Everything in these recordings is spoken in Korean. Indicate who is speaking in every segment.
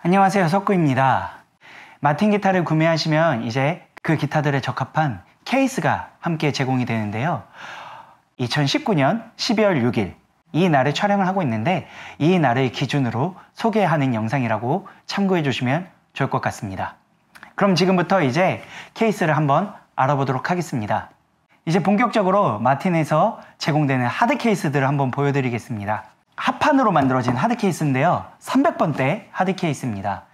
Speaker 1: 안녕하세요 석구입니다 마틴 기타를 구매하시면 이제 그 기타들에 적합한 케이스가 함께 제공이 되는데요 2019년 12월 6일 이 날에 촬영을 하고 있는데 이 날을 기준으로 소개하는 영상이라고 참고해 주시면 좋을 것 같습니다 그럼 지금부터 이제 케이스를 한번 알아보도록 하겠습니다 이제 본격적으로 마틴에서 제공되는 하드 케이스들을 한번 보여드리겠습니다 철판으로 만들어진 하드 케이스인데요. 300번대 하드 케이스입니다.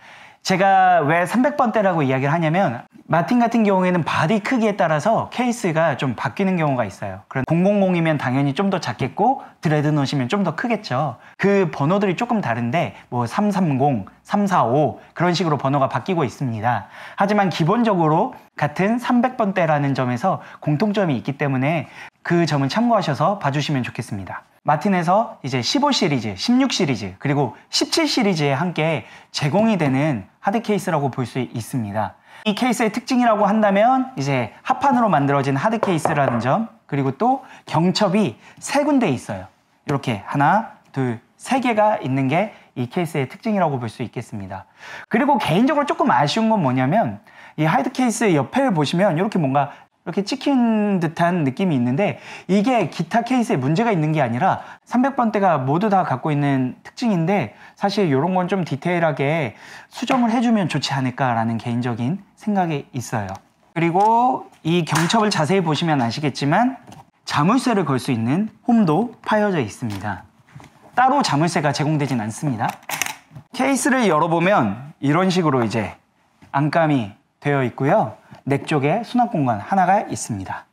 Speaker 1: 제가 왜 300번대라고 이야기를 하냐면 마틴 같은 경우에는 바디 크기에 따라서 케이스가 좀 바뀌는 경우가 있어요 그런 000이면 당연히 좀 더 작겠고 드레드넛이면 좀 더 크겠죠 그 번호들이 조금 다른데 뭐 330, 345 그런 식으로 번호가 바뀌고 있습니다 하지만 기본적으로 같은 300번대라는 점에서 공통점이 있기 때문에 그 점은 참고하셔서 봐주시면 좋겠습니다 마틴에서 이제 15 시리즈, 16 시리즈, 그리고 17 시리즈에 함께 제공이 되는 하드 케이스라고 볼 수 있습니다. 이 케이스의 특징이라고 한다면 이제 합판으로 만들어진 하드 케이스라는 점, 그리고 또 경첩이 세 군데 있어요. 이렇게 하나, 둘, 세 개가 있는 게 이 케이스의 특징이라고 볼 수 있겠습니다. 그리고 개인적으로 조금 아쉬운 건 뭐냐면 이 하드 케이스 옆에 보시면 이렇게 뭔가 이렇게 찍힌 듯한 느낌이 있는데 이게 기타 케이스에 문제가 있는 게 아니라 300번대가 모두 다 갖고 있는 특징인데 사실 이런 건 좀 디테일하게 수정을 해주면 좋지 않을까라는 개인적인 생각이 있어요. 그리고 이 경첩을 자세히 보시면 아시겠지만 자물쇠를 걸 수 있는 홈도 파여져 있습니다. 따로 자물쇠가 제공되진 않습니다. 케이스를 열어보면 이런 식으로 이제 안감이 되어 있고요. 넥 쪽에 수납 공간 하나가 있습니다.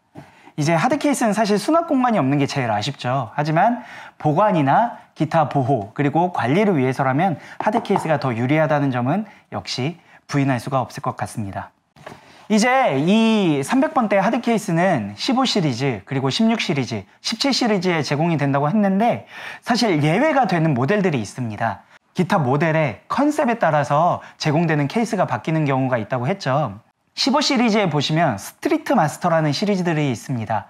Speaker 1: 이제 하드 케이스는 사실 수납 공간이 없는 게 제일 아쉽죠. 하지만 보관이나 기타 보호 그리고 관리를 위해서라면 하드 케이스가 더 유리하다는 점은 역시 부인할 수가 없을 것 같습니다. 이제 이 300번대 하드 케이스는 15 시리즈 그리고 16 시리즈, 17 시리즈에 제공이 된다고 했는데 사실 예외가 되는 모델들이 있습니다. 기타 모델의 컨셉에 따라서 제공되는 케이스가 바뀌는 경우가 있다고 했죠. 15 시리즈에 보시면 스트리트 마스터라는 시리즈들이 있습니다.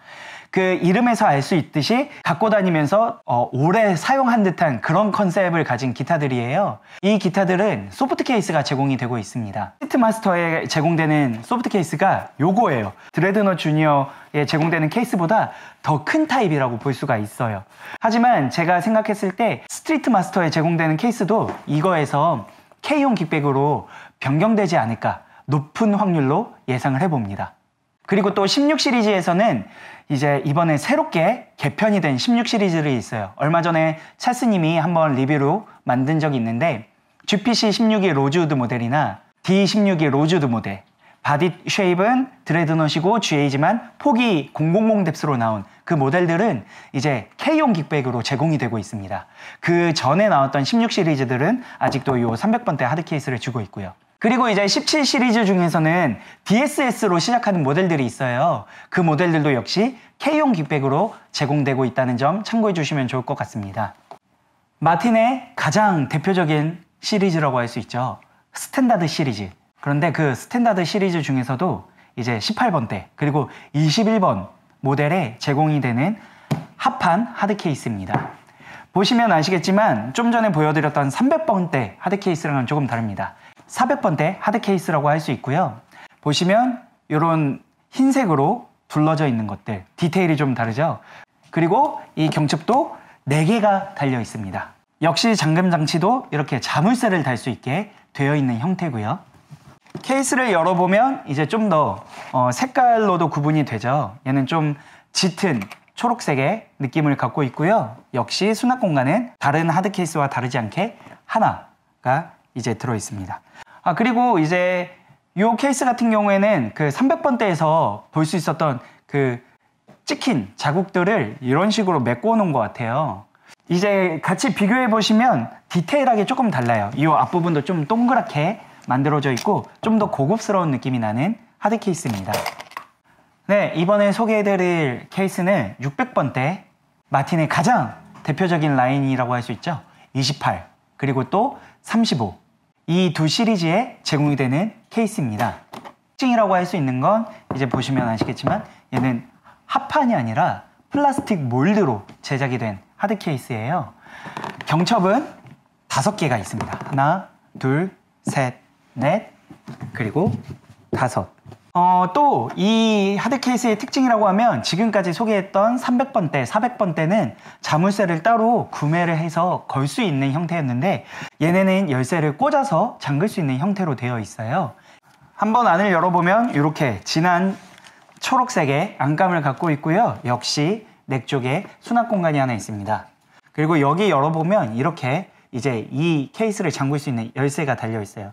Speaker 1: 그 이름에서 알 수 있듯이 갖고 다니면서 어, 오래 사용한 듯한 그런 컨셉을 가진 기타들이에요. 이 기타들은 소프트 케이스가 제공이 되고 있습니다. 피트마스터에 제공되는 소프트 케이스가 요거예요. 드레드너 주니어에 제공되는 케이스보다 더 큰 타입이라고 볼 수가 있어요. 하지만 제가 생각했을 때 스트리트 마스터에 제공되는 케이스도 이거에서 K용 킥백으로 변경되지 않을까 높은 확률로 예상을 해봅니다. 그리고 또 16 시리즈에서는 이제 이번에 새롭게 개편이 된 16 시리즈를 있어요. 얼마 전에 차스님이 한번 리뷰로 만든 적이 있는데 GPC 16의 로즈우드 모델이나 D16의 로즈우드 모델, 바디 쉐입은 드레드넛이고 GA지만 폭이 000 뎁스로 나온 그 모델들은 이제 K용 긱백으로 제공이 되고 있습니다. 그 전에 나왔던 16 시리즈들은 아직도 이 300번대 하드 케이스를 주고 있고요. 그리고 이제 17 시리즈 중에서는 DSS로 시작하는 모델들이 있어요. 그 모델들도 역시 K용 기백으로 제공되고 있다는 점 참고해 주시면 좋을 것 같습니다. 마틴의 가장 대표적인 시리즈라고 할 수 있죠. 스탠다드 시리즈. 그런데 그 스탠다드 시리즈 중에서도 이제 18번대 그리고 21번 모델에 제공이 되는 합판 하드 케이스입니다. 보시면 아시겠지만 좀 전에 보여드렸던 300번대 하드 케이스랑은 조금 다릅니다. 400번대 하드 케이스라고 할 수 있고요. 보시면 이런 흰색으로 둘러져 있는 것들 디테일이 좀 다르죠. 그리고 이 경첩도 4개가 달려 있습니다. 역시 잠금 장치도 이렇게 자물쇠를 달 수 있게 되어 있는 형태고요. 케이스를 열어보면 이제 좀더 어, 색깔로도 구분이 되죠. 얘는 좀 짙은 초록색의 느낌을 갖고 있고요. 역시 수납 공간은 다른 하드 케이스와 다르지 않게 하나가 이제 들어 있습니다. 아 그리고 이제 이 케이스 같은 경우에는 그 300번대에서 볼 수 있었던 그 찍힌 자국들을 이런 식으로 메꿔 놓은 것 같아요. 이제 같이 비교해 보시면 디테일하게 조금 달라요. 이 앞부분도 좀 동그랗게 만들어져 있고 좀 더 고급스러운 느낌이 나는 하드 케이스입니다. 네, 이번에 소개해드릴 케이스는 600번대 마틴의 가장 대표적인 라인이라고 할 수 있죠. 28 그리고 또35 이두 시리즈에 제공이 되는 케이스입니다. 특징이라고 할 수 있는 건 이제 보시면 아시겠지만 얘는 합판이 아니라 플라스틱 몰드로 제작이 된 하드 케이스예요. 경첩은 다섯 개가 있습니다. 하나, 둘, 셋, 넷, 그리고 다섯. 어, 또이 하드 케이스의 특징이라고 하면 지금까지 소개했던 300번대, 400번대는 자물쇠를 따로 구매를 해서 걸 수 있는 형태였는데 얘네는 열쇠를 꽂아서 잠글 수 있는 형태로 되어 있어요. 한번 안을 열어보면 이렇게 진한 초록색의 안감을 갖고 있고요. 역시 넥 쪽에 수납 공간이 하나 있습니다. 그리고 여기 열어보면 이렇게 이제 이 케이스를 잠글 수 있는 열쇠가 달려 있어요.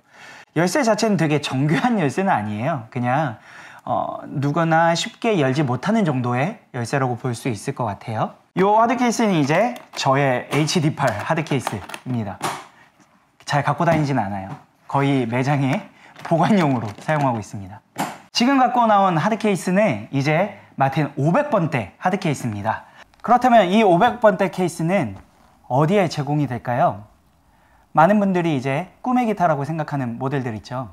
Speaker 1: 열쇠 자체는 되게 정교한 열쇠는 아니에요. 그냥 어, 누구나 쉽게 열지 못하는 정도의 열쇠라고 볼 수 있을 것 같아요. 이 하드 케이스는 이제 저의 HD8 하드 케이스입니다. 잘 갖고 다니진 않아요. 거의 매장에 보관용으로 사용하고 있습니다. 지금 갖고 나온 하드 케이스는 이제 마틴 500번대 하드 케이스입니다. 그렇다면 이 500번대 케이스는 어디에 제공이 될까요? 많은 분들이 이제 꿈의 기타라고 생각하는 모델들 있죠.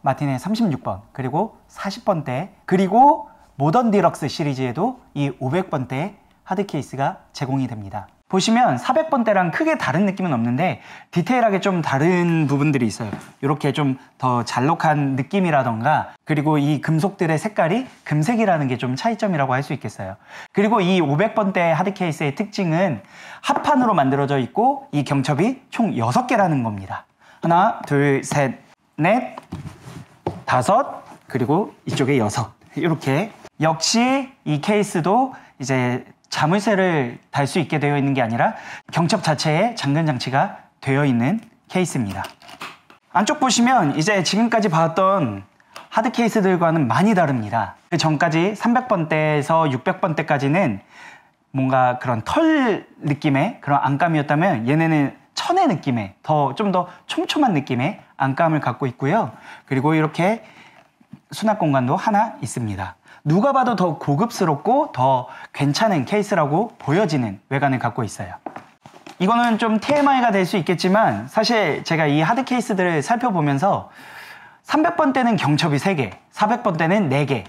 Speaker 1: 마틴의 36번, 그리고 40번대, 그리고 모던 디럭스 시리즈에도 이 500번대 하드 케이스가 제공이 됩니다. 보시면 400번대랑 크게 다른 느낌은 없는데 디테일하게 좀 다른 부분들이 있어요. 이렇게 좀 더 잘록한 느낌이라던가 그리고 이 금속들의 색깔이 금색이라는 게 좀 차이점이라고 할 수 있겠어요. 그리고 이 500번대 하드 케이스의 특징은 합판으로 만들어져 있고 이 경첩이 총 6개라는 겁니다. 하나, 둘, 셋, 넷, 다섯, 그리고 이쪽에 여섯. 이렇게 역시 이 케이스도 이제 자물쇠를 달 수 있게 되어 있는 게 아니라 경첩 자체에 잠금 장치가 되어 있는 케이스입니다. 안쪽 보시면 이제 지금까지 봤던 하드 케이스들과는 많이 다릅니다. 그 전까지 300번대에서 600번대까지는 뭔가 그런 털 느낌의 그런 안감이었다면 얘네는 천의 느낌의 더 좀 더 촘촘한 느낌의 안감을 갖고 있고요. 그리고 이렇게 수납 공간도 하나 있습니다. 누가 봐도 더 고급스럽고 더 괜찮은 케이스라고 보여지는 외관을 갖고 있어요. 이거는 좀 TMI가 될 수 있겠지만 사실 제가 이 하드 케이스들을 살펴보면서 300번 때는 경첩이 3개, 400번 때는 4개,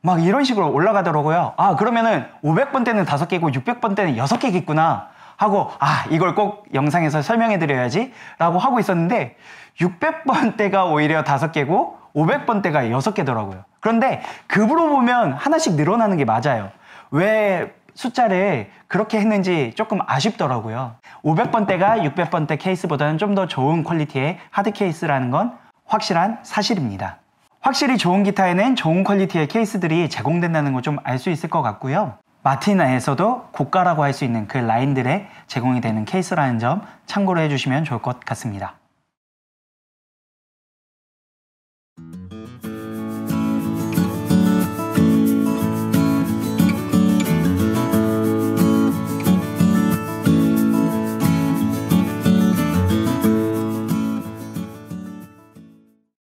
Speaker 1: 막 이런 식으로 올라가더라고요. 아, 그러면은 500번 때는 5개고 600번 때는 6개겠구나 하고 아, 이걸 꼭 영상에서 설명해 드려야지 라고 하고 있었는데 600번 때가 오히려 5개고 500번대가 6개더라고요. 그런데 급으로 보면 하나씩 늘어나는 게 맞아요. 왜 숫자를 그렇게 했는지 조금 아쉽더라고요. 500번대가 600번대 케이스보다는 좀 더 좋은 퀄리티의 하드 케이스라는 건 확실한 사실입니다. 확실히 좋은 기타에는 좋은 퀄리티의 케이스들이 제공된다는 걸 좀 알 수 있을 것 같고요. 마티나에서도 고가라고 할 수 있는 그 라인들에 제공이 되는 케이스라는 점 참고로 해주시면 좋을 것 같습니다.